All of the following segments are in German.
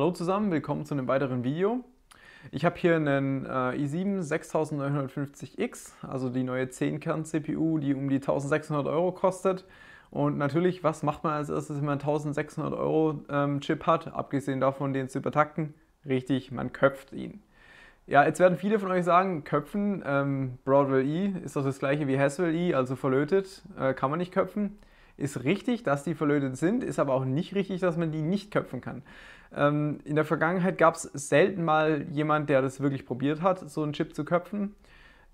Hallo zusammen, willkommen zu einem weiteren Video. Ich habe hier einen äh, i7 6950X, also die neue 10-Kern-CPU, die um die 1600 Euro kostet. Und natürlich, was macht man als erstes, wenn man 1600 Euro ähm, Chip hat, abgesehen davon, den zu übertakten? Richtig, man köpft ihn. Ja, jetzt werden viele von euch sagen, köpfen, ähm, Broadwell E ist doch das gleiche wie Haswell E, also verlötet, äh, kann man nicht köpfen. Ist richtig, dass die verlötet sind, ist aber auch nicht richtig, dass man die nicht köpfen kann. Ähm, in der Vergangenheit gab es selten mal jemand, der das wirklich probiert hat, so einen Chip zu köpfen.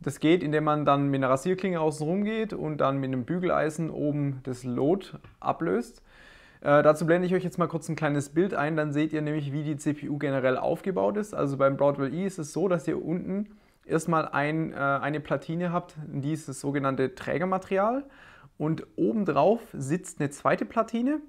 Das geht, indem man dann mit einer Rasierklinge außenrum geht und dann mit einem Bügeleisen oben das Lot ablöst. Äh, dazu blende ich euch jetzt mal kurz ein kleines Bild ein, dann seht ihr nämlich, wie die CPU generell aufgebaut ist. Also beim Broadwell E ist es so, dass ihr unten erstmal ein, äh, eine Platine habt, die ist das sogenannte Trägermaterial. Und obendrauf sitzt eine zweite Platine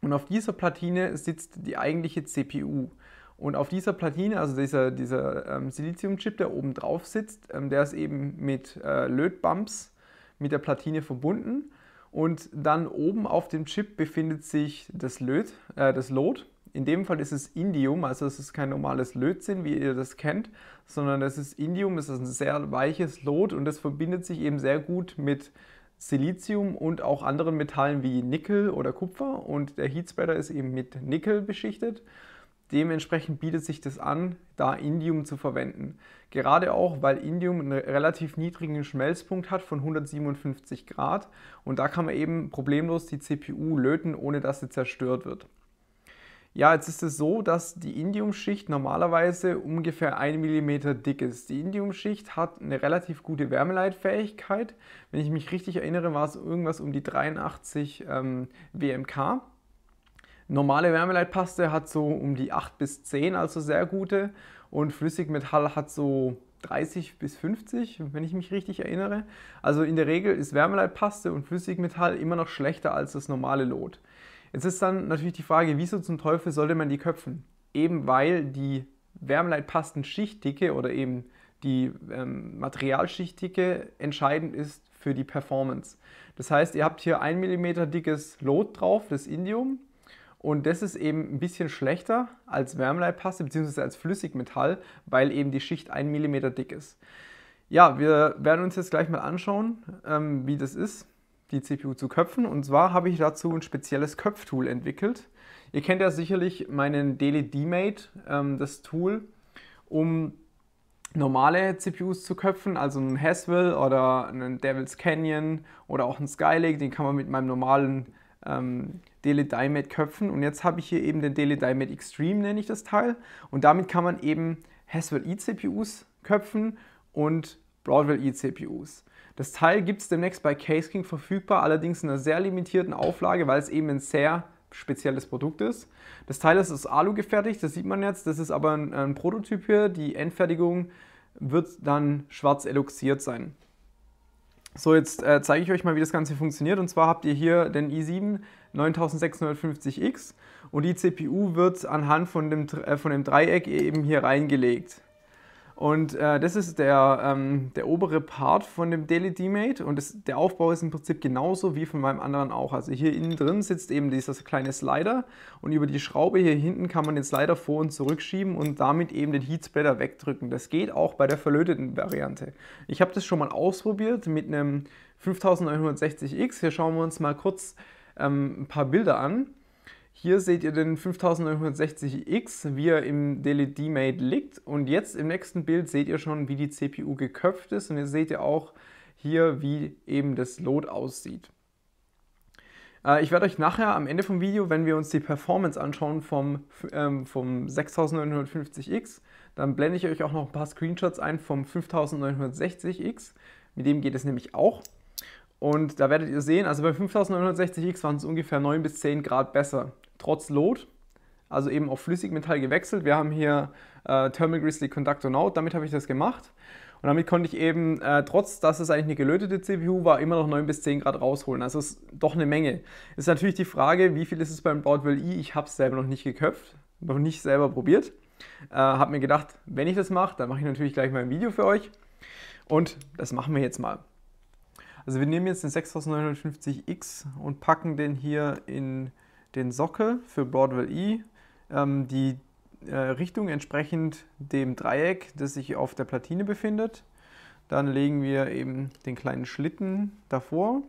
und auf dieser Platine sitzt die eigentliche CPU. Und auf dieser Platine, also dieser, dieser ähm, Siliziumchip, der oben drauf sitzt, ähm, der ist eben mit äh, Lötbumps mit der Platine verbunden. Und dann oben auf dem Chip befindet sich das Löt, äh, das Lot. In dem Fall ist es Indium, also es ist kein normales Lötzinn, wie ihr das kennt, sondern es ist Indium, es ist ein sehr weiches Lot und das verbindet sich eben sehr gut mit Silizium und auch anderen Metallen wie Nickel oder Kupfer und der Heatspreader ist eben mit Nickel beschichtet. Dementsprechend bietet sich das an, da Indium zu verwenden. Gerade auch, weil Indium einen relativ niedrigen Schmelzpunkt hat von 157 Grad und da kann man eben problemlos die CPU löten, ohne dass sie zerstört wird. Ja, jetzt ist es so, dass die Indiumschicht normalerweise ungefähr 1 mm dick ist. Die Indiumschicht hat eine relativ gute Wärmeleitfähigkeit. Wenn ich mich richtig erinnere, war es irgendwas um die 83 ähm, WMK. Normale Wärmeleitpaste hat so um die 8 bis 10, also sehr gute. Und Flüssigmetall hat so 30 bis 50, wenn ich mich richtig erinnere. Also in der Regel ist Wärmeleitpaste und Flüssigmetall immer noch schlechter als das normale Lot. Jetzt ist dann natürlich die Frage, wieso zum Teufel sollte man die köpfen? Eben weil die Wärmeleitpastenschichtdicke oder eben die ähm, Materialschichtdicke entscheidend ist für die Performance. Das heißt, ihr habt hier 1 mm dickes Lot drauf, das Indium, und das ist eben ein bisschen schlechter als Wärmeleitpaste bzw. als Flüssigmetall, weil eben die Schicht 1 mm dick ist. Ja, wir werden uns jetzt gleich mal anschauen, ähm, wie das ist die CPU zu köpfen. Und zwar habe ich dazu ein spezielles Köpftool entwickelt. Ihr kennt ja sicherlich meinen Daily DMate, ähm, das Tool, um normale CPUs zu köpfen, also einen Haswell oder einen Devil's Canyon oder auch einen Skylake, den kann man mit meinem normalen ähm, Dele Dimet köpfen. Und jetzt habe ich hier eben den Dele Dimet Extreme, nenne ich das Teil. Und damit kann man eben Haswell E-CPUs köpfen und Broadwell E-CPUs. Das Teil gibt es demnächst bei Case King verfügbar, allerdings in einer sehr limitierten Auflage, weil es eben ein sehr spezielles Produkt ist. Das Teil ist aus Alu gefertigt, das sieht man jetzt. Das ist aber ein, ein Prototyp hier. Die Endfertigung wird dann schwarz eloxiert sein. So, jetzt äh, zeige ich euch mal, wie das Ganze funktioniert. Und zwar habt ihr hier den i7 9650X und die CPU wird anhand von dem, äh, von dem Dreieck eben hier reingelegt. Und äh, das ist der, ähm, der obere Part von dem Daily D-Mate und das, der Aufbau ist im Prinzip genauso wie von meinem anderen auch. Also hier innen drin sitzt eben dieser kleine Slider und über die Schraube hier hinten kann man den Slider vor- und zurückschieben und damit eben den Heat wegdrücken. Das geht auch bei der verlöteten Variante. Ich habe das schon mal ausprobiert mit einem 5960X. Hier schauen wir uns mal kurz ähm, ein paar Bilder an. Hier seht ihr den 5960X, wie er im Daily D-Mate liegt. Und jetzt im nächsten Bild seht ihr schon, wie die CPU geköpft ist. Und ihr seht ja auch hier, wie eben das Load aussieht. Äh, ich werde euch nachher am Ende vom Video, wenn wir uns die Performance anschauen vom, ähm, vom 6950X, dann blende ich euch auch noch ein paar Screenshots ein vom 5960X. Mit dem geht es nämlich auch. Und da werdet ihr sehen, also beim 5960X waren es ungefähr 9 bis 10 Grad besser trotz Load, also eben auf Flüssigmetall gewechselt. Wir haben hier äh, Thermal Grizzly Conductor Note, damit habe ich das gemacht. Und damit konnte ich eben, äh, trotz dass es eigentlich eine gelötete CPU war, immer noch 9 bis 10 Grad rausholen. Also ist doch eine Menge. Ist natürlich die Frage, wie viel ist es beim Broadwell i? Ich habe es selber noch nicht geköpft, noch nicht selber probiert. Äh, habe mir gedacht, wenn ich das mache, dann mache ich natürlich gleich mal ein Video für euch. Und das machen wir jetzt mal. Also wir nehmen jetzt den 6950X und packen den hier in den Sockel für Broadwell E ähm, die äh, Richtung entsprechend dem Dreieck, das sich auf der Platine befindet. Dann legen wir eben den kleinen Schlitten davor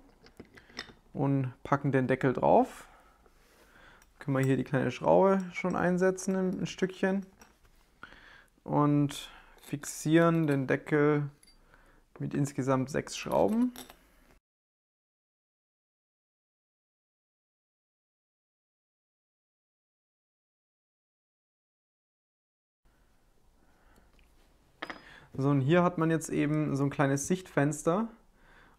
und packen den Deckel drauf. Können wir hier die kleine Schraube schon einsetzen, ein Stückchen. Und fixieren den Deckel mit insgesamt sechs Schrauben. So, und hier hat man jetzt eben so ein kleines Sichtfenster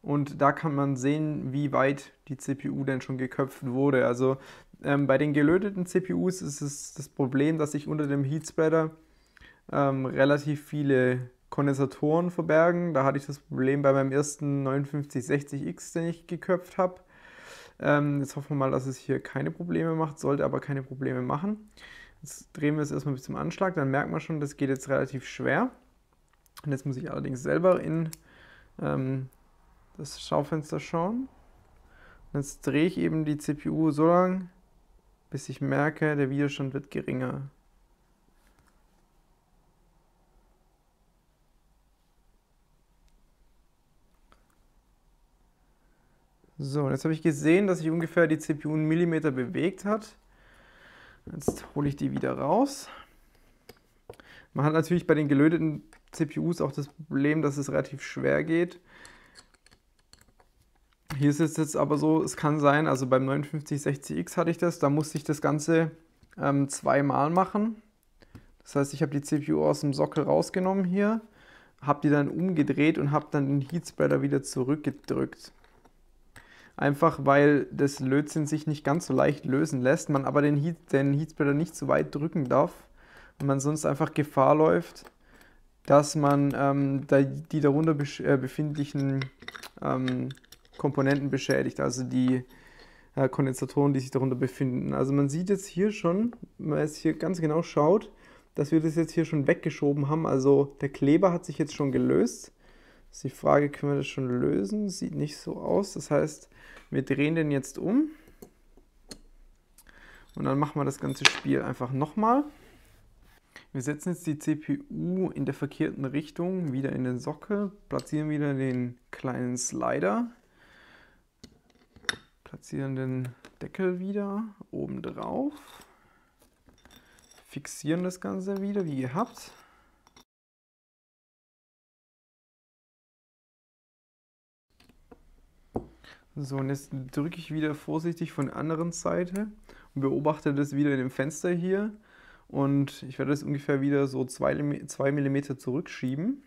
und da kann man sehen, wie weit die CPU denn schon geköpft wurde. Also ähm, bei den gelöteten CPUs ist es das Problem, dass sich unter dem Heatspreader ähm, relativ viele Kondensatoren verbergen. Da hatte ich das Problem bei meinem ersten 5960X, den ich geköpft habe. Ähm, jetzt hoffen wir mal, dass es hier keine Probleme macht, sollte aber keine Probleme machen. Jetzt drehen wir es erstmal bis zum Anschlag, dann merkt man schon, das geht jetzt relativ schwer. Und jetzt muss ich allerdings selber in ähm, das Schaufenster schauen. Und jetzt drehe ich eben die CPU so lang, bis ich merke, der Widerstand wird geringer. So, jetzt habe ich gesehen, dass sich ungefähr die CPU einen Millimeter bewegt hat. Jetzt hole ich die wieder raus. Man hat natürlich bei den gelöteten CPUs auch das Problem, dass es relativ schwer geht. Hier ist es jetzt aber so, es kann sein, also beim 5960X hatte ich das, da musste ich das Ganze ähm, zweimal machen. Das heißt, ich habe die CPU aus dem Sockel rausgenommen hier, habe die dann umgedreht und habe dann den Heatspreader wieder zurückgedrückt. Einfach weil das Lötzinn sich nicht ganz so leicht lösen lässt, man aber den, Heat, den Heatspreader nicht zu so weit drücken darf man sonst einfach Gefahr läuft, dass man ähm, da die darunter äh, befindlichen ähm, Komponenten beschädigt, also die äh, Kondensatoren, die sich darunter befinden. Also man sieht jetzt hier schon, wenn man jetzt hier ganz genau schaut, dass wir das jetzt hier schon weggeschoben haben. Also der Kleber hat sich jetzt schon gelöst. Das ist die Frage, können wir das schon lösen? Sieht nicht so aus. Das heißt, wir drehen den jetzt um. Und dann machen wir das ganze Spiel einfach nochmal. mal. Wir setzen jetzt die CPU in der verkehrten Richtung wieder in den Sockel, platzieren wieder den kleinen Slider, platzieren den Deckel wieder oben drauf, fixieren das Ganze wieder wie gehabt. So, und jetzt drücke ich wieder vorsichtig von der anderen Seite und beobachte das wieder in dem Fenster hier. Und ich werde das ungefähr wieder so 2 mm zurückschieben.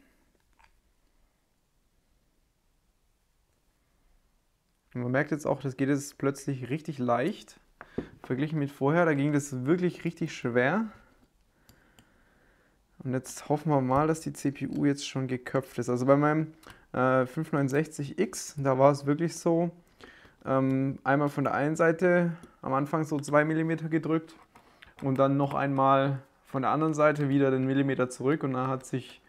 Und man merkt jetzt auch, das geht jetzt plötzlich richtig leicht. Verglichen mit vorher, da ging das wirklich richtig schwer. Und jetzt hoffen wir mal, dass die CPU jetzt schon geköpft ist. Also bei meinem äh, 569X, da war es wirklich so, ähm, einmal von der einen Seite am Anfang so 2 mm gedrückt und dann noch einmal von der anderen Seite wieder den Millimeter zurück und dann hat sich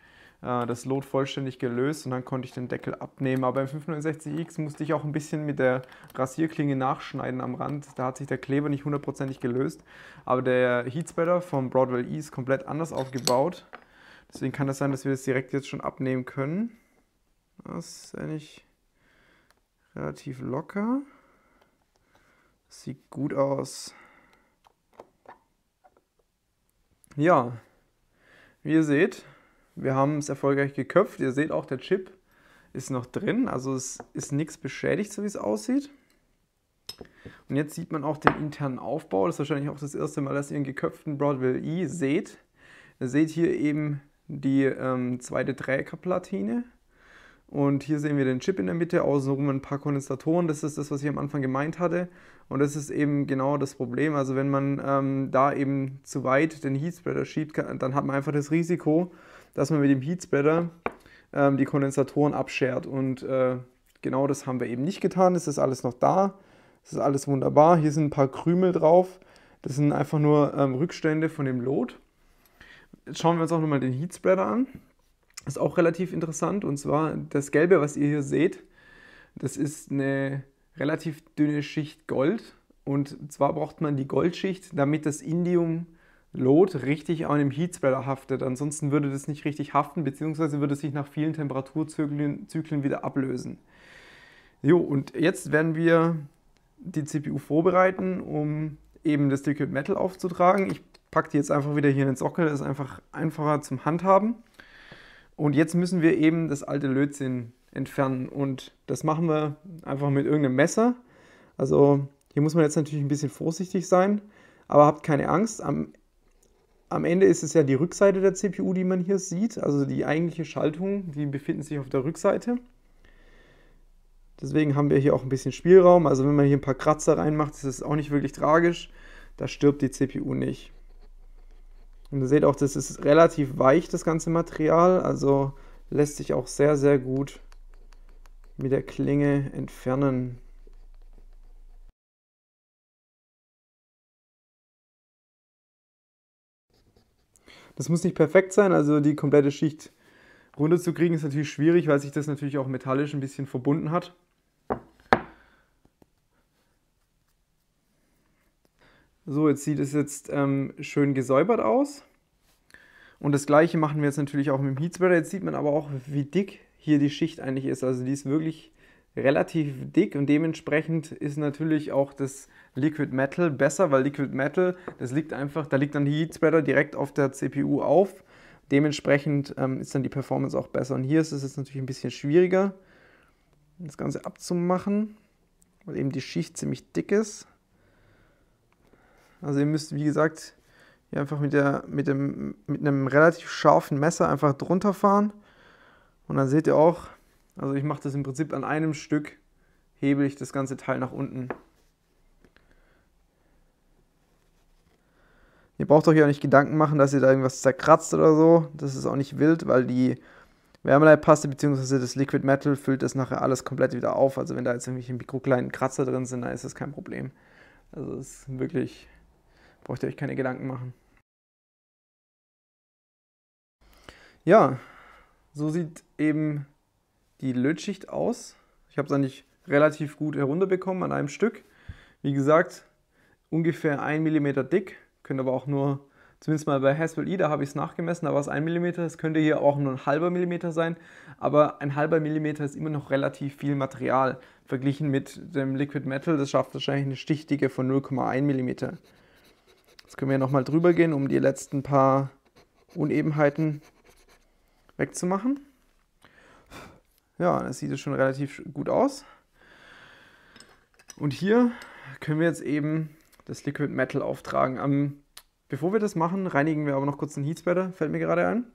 äh, das Lot vollständig gelöst und dann konnte ich den Deckel abnehmen. Aber im 560 x musste ich auch ein bisschen mit der Rasierklinge nachschneiden am Rand. Da hat sich der Kleber nicht hundertprozentig gelöst. Aber der Heatspatter vom Broadwell E ist komplett anders aufgebaut. Deswegen kann das sein, dass wir das direkt jetzt schon abnehmen können. Das ist eigentlich relativ locker. Das sieht gut aus. ja, wie ihr seht, wir haben es erfolgreich geköpft. Ihr seht auch, der Chip ist noch drin, also es ist nichts beschädigt, so wie es aussieht. Und jetzt sieht man auch den internen Aufbau. Das ist wahrscheinlich auch das erste Mal, dass ihr einen geköpften Broadwell E seht. Ihr seht hier eben die ähm, zweite Trägerplatine und hier sehen wir den Chip in der Mitte, außenrum ein paar Kondensatoren. Das ist das, was ich am Anfang gemeint hatte. Und das ist eben genau das Problem. Also wenn man ähm, da eben zu weit den Heatspreader schiebt, dann hat man einfach das Risiko, dass man mit dem Heatspreader ähm, die Kondensatoren abschert. Und äh, genau das haben wir eben nicht getan. Es ist alles noch da. Es ist alles wunderbar. Hier sind ein paar Krümel drauf. Das sind einfach nur ähm, Rückstände von dem Lot. Jetzt schauen wir uns auch nochmal den Heatspreader an ist auch relativ interessant. Und zwar das Gelbe, was ihr hier seht, das ist eine relativ dünne Schicht Gold. Und zwar braucht man die Goldschicht, damit das Indium Lot richtig an dem Heatspreader haftet. Ansonsten würde das nicht richtig haften, beziehungsweise würde es sich nach vielen Temperaturzyklen wieder ablösen. Jo, und jetzt werden wir die CPU vorbereiten, um eben das Liquid Metal aufzutragen. Ich packe die jetzt einfach wieder hier in den Sockel, das ist einfach einfacher zum Handhaben. Und jetzt müssen wir eben das alte Lötzinn entfernen. Und das machen wir einfach mit irgendeinem Messer. Also hier muss man jetzt natürlich ein bisschen vorsichtig sein, aber habt keine Angst. Am, am Ende ist es ja die Rückseite der CPU, die man hier sieht. Also die eigentliche Schaltung, die befinden sich auf der Rückseite. Deswegen haben wir hier auch ein bisschen Spielraum. Also wenn man hier ein paar Kratzer reinmacht, ist es auch nicht wirklich tragisch. Da stirbt die CPU nicht. Und ihr seht auch, das ist relativ weich, das ganze Material, also lässt sich auch sehr, sehr gut mit der Klinge entfernen. Das muss nicht perfekt sein, also die komplette Schicht runterzukriegen ist natürlich schwierig, weil sich das natürlich auch metallisch ein bisschen verbunden hat. So, jetzt sieht es jetzt ähm, schön gesäubert aus. Und das gleiche machen wir jetzt natürlich auch mit dem Heatspreader. Jetzt sieht man aber auch, wie dick hier die Schicht eigentlich ist. Also die ist wirklich relativ dick und dementsprechend ist natürlich auch das Liquid Metal besser, weil Liquid Metal, das liegt einfach, da liegt dann die Heatspreader direkt auf der CPU auf. Dementsprechend ähm, ist dann die Performance auch besser. Und hier ist es jetzt natürlich ein bisschen schwieriger, das Ganze abzumachen, weil eben die Schicht ziemlich dick ist. Also ihr müsst, wie gesagt, hier einfach mit, der, mit, dem, mit einem relativ scharfen Messer einfach drunter fahren. Und dann seht ihr auch, also ich mache das im Prinzip an einem Stück, hebel ich das ganze Teil nach unten. Ihr braucht euch auch nicht Gedanken machen, dass ihr da irgendwas zerkratzt oder so. Das ist auch nicht wild, weil die Wärmeleitpaste bzw. das Liquid Metal füllt das nachher alles komplett wieder auf. Also wenn da jetzt irgendwelche mikrokleinen Kratzer drin sind, dann ist das kein Problem. Also es ist wirklich Braucht ihr euch keine Gedanken machen. Ja, so sieht eben die Lötschicht aus. Ich habe es eigentlich relativ gut herunterbekommen an einem Stück. Wie gesagt, ungefähr 1 mm dick. Könnt aber auch nur, zumindest mal bei Haswell E, da habe ich es nachgemessen, da war es 1 mm. Es könnte hier auch nur ein halber Millimeter sein. Aber ein halber Millimeter ist immer noch relativ viel Material. Verglichen mit dem Liquid Metal, das schafft wahrscheinlich eine Stichdicke von 0,1 mm. Jetzt können wir nochmal drüber gehen, um die letzten paar Unebenheiten wegzumachen. Ja, das sieht schon relativ gut aus. Und hier können wir jetzt eben das Liquid Metal auftragen. Um, ähm, bevor wir das machen, reinigen wir aber noch kurz den Heatspreader, fällt mir gerade ein.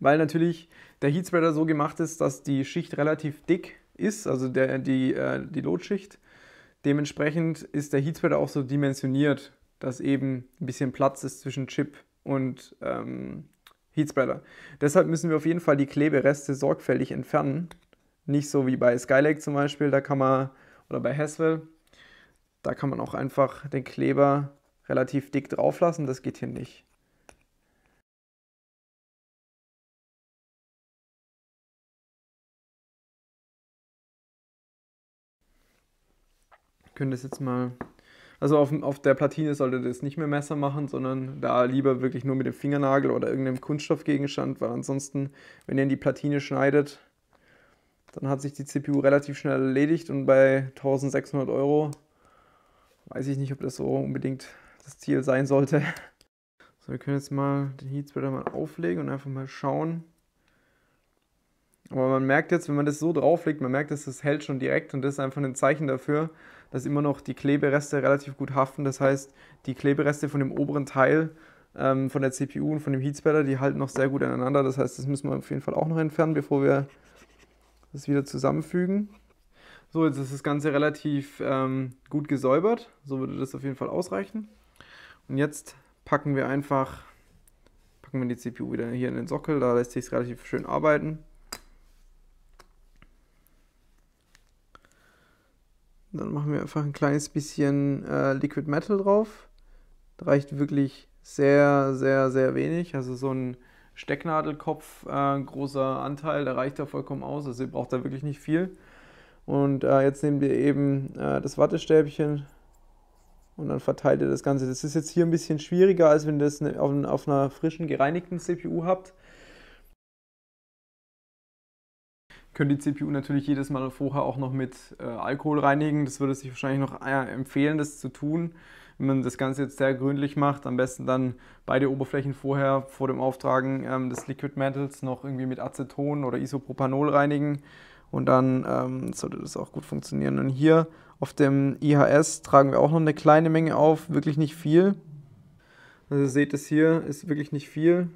Weil natürlich der Heatspreader so gemacht ist, dass die Schicht relativ dick ist, also der, die, äh, die Lotschicht. Dementsprechend ist der Heatspreader auch so dimensioniert dass eben ein bisschen Platz ist zwischen Chip und ähm, Heatspreader. Deshalb müssen wir auf jeden Fall die Klebereste sorgfältig entfernen. Nicht so wie bei Skylake zum Beispiel, da kann man, oder bei Haswell, da kann man auch einfach den Kleber relativ dick drauf lassen, das geht hier nicht. Ich könnte es jetzt mal also auf, auf der Platine solltet ihr es nicht mehr Messer machen, sondern da lieber wirklich nur mit dem Fingernagel oder irgendeinem Kunststoffgegenstand, weil ansonsten, wenn ihr in die Platine schneidet, dann hat sich die CPU relativ schnell erledigt und bei 1600 Euro weiß ich nicht, ob das so unbedingt das Ziel sein sollte. So, wir können jetzt mal den Heatspreader mal auflegen und einfach mal schauen, aber man merkt jetzt, wenn man das so drauflegt, man merkt, dass das hält schon direkt und das ist einfach ein Zeichen dafür, dass immer noch die Klebereste relativ gut haften. Das heißt, die Klebereste von dem oberen Teil ähm, von der CPU und von dem Heatspreader, die halten noch sehr gut aneinander. Das heißt, das müssen wir auf jeden Fall auch noch entfernen, bevor wir das wieder zusammenfügen. So, jetzt ist das Ganze relativ ähm, gut gesäubert. So würde das auf jeden Fall ausreichen. Und jetzt packen wir einfach, packen wir die CPU wieder hier in den Sockel. Da lässt sich es relativ schön arbeiten. Dann machen wir einfach ein kleines bisschen äh, Liquid Metal drauf. Das reicht wirklich sehr, sehr, sehr wenig. Also so ein Stecknadelkopf, äh, großer Anteil, der reicht da vollkommen aus. Also ihr braucht da wirklich nicht viel. Und äh, jetzt nehmen wir eben äh, das Wattestäbchen und dann verteilt ihr das Ganze. Das ist jetzt hier ein bisschen schwieriger, als wenn ihr das ne, auf, auf einer frischen, gereinigten CPU habt können die CPU natürlich jedes Mal vorher auch noch mit äh, Alkohol reinigen. Das würde sich wahrscheinlich noch äh, empfehlen, das zu tun. Wenn man das Ganze jetzt sehr gründlich macht, am besten dann beide Oberflächen vorher vor dem Auftragen ähm, des Liquid Metals noch irgendwie mit Aceton oder Isopropanol reinigen. Und dann ähm, sollte das auch gut funktionieren. Und hier auf dem IHS tragen wir auch noch eine kleine Menge auf, wirklich nicht viel. Also ihr seht es hier, ist wirklich nicht viel.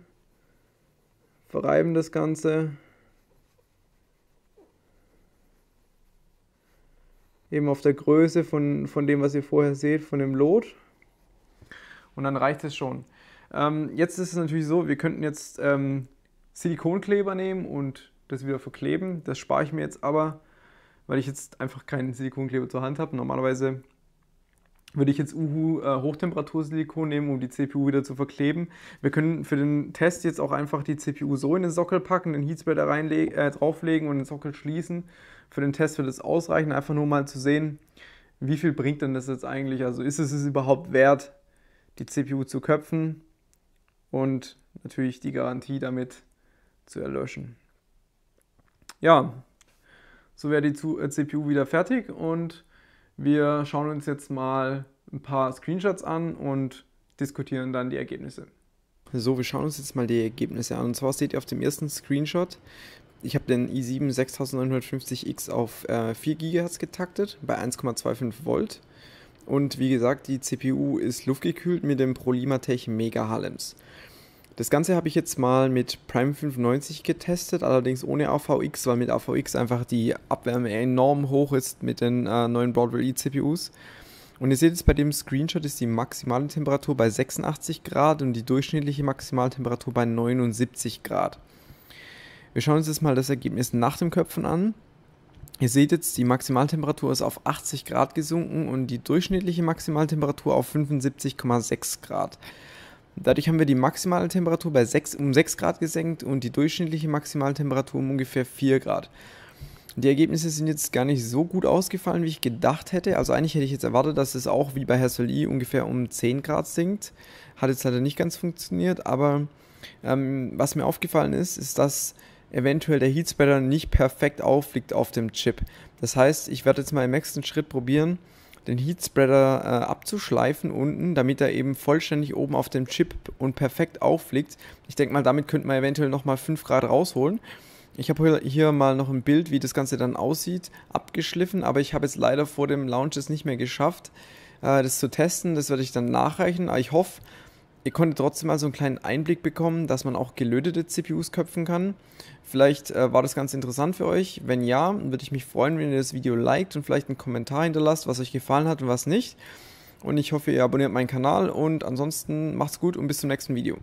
Verreiben das Ganze. eben auf der Größe von, von dem, was ihr vorher seht, von dem Lot. Und dann reicht es schon. Ähm, jetzt ist es natürlich so, wir könnten jetzt ähm, Silikonkleber nehmen und das wieder verkleben. Das spare ich mir jetzt aber, weil ich jetzt einfach keinen Silikonkleber zur Hand habe. Normalerweise würde ich jetzt Uhu äh, Hochtemperatursilikon nehmen, um die CPU wieder zu verkleben. Wir können für den Test jetzt auch einfach die CPU so in den Sockel packen, den Heatspray da äh, drauflegen und den Sockel schließen. Für den Test wird es ausreichen, einfach nur mal zu sehen, wie viel bringt denn das jetzt eigentlich? Also ist es es überhaupt wert, die CPU zu köpfen und natürlich die Garantie damit zu erlöschen. Ja, so wäre die CPU äh, wieder fertig und wir schauen uns jetzt mal ein paar Screenshots an und diskutieren dann die Ergebnisse. So, wir schauen uns jetzt mal die Ergebnisse an. Und zwar seht ihr auf dem ersten Screenshot, ich habe den i7 6950X auf äh, 4 GHz getaktet bei 1,25 Volt. Und wie gesagt, die CPU ist luftgekühlt mit dem ProLimatech Mega Hallems. Das Ganze habe ich jetzt mal mit Prime 95 getestet, allerdings ohne AVX, weil mit AVX einfach die Abwärme enorm hoch ist mit den äh, neuen Broadwell E-CPUs. Und ihr seht jetzt bei dem Screenshot ist die maximale Temperatur bei 86 Grad und die durchschnittliche Maximaltemperatur bei 79 Grad. Wir schauen uns jetzt mal das Ergebnis nach dem Köpfen an. Ihr seht jetzt, die Maximaltemperatur ist auf 80 Grad gesunken und die durchschnittliche Maximaltemperatur auf 75,6 Grad. Dadurch haben wir die maximale Temperatur bei 6, um 6 Grad gesenkt und die durchschnittliche maximale Temperatur um ungefähr 4 Grad. Die Ergebnisse sind jetzt gar nicht so gut ausgefallen, wie ich gedacht hätte. Also eigentlich hätte ich jetzt erwartet, dass es auch wie bei Herr ungefähr um 10 Grad sinkt. Hat jetzt leider nicht ganz funktioniert, aber ähm, was mir aufgefallen ist, ist, dass eventuell der Heatspreader nicht perfekt aufliegt auf dem Chip. Das heißt, ich werde jetzt mal im nächsten Schritt probieren, den Heatspreader äh, abzuschleifen unten, damit er eben vollständig oben auf dem Chip und perfekt aufliegt. Ich denke mal, damit könnte man eventuell nochmal 5 Grad rausholen. Ich habe hier mal noch ein Bild, wie das Ganze dann aussieht, abgeschliffen, aber ich habe jetzt leider vor dem Launch es nicht mehr geschafft, äh, das zu testen. Das werde ich dann nachreichen. Aber ich hoffe, ihr konntet trotzdem mal so einen kleinen Einblick bekommen, dass man auch gelötete CPUs köpfen kann. Vielleicht äh, war das ganz interessant für euch. Wenn ja, würde ich mich freuen, wenn ihr das Video liked und vielleicht einen Kommentar hinterlasst, was euch gefallen hat und was nicht. Und ich hoffe, ihr abonniert meinen Kanal und ansonsten macht's gut und bis zum nächsten Video.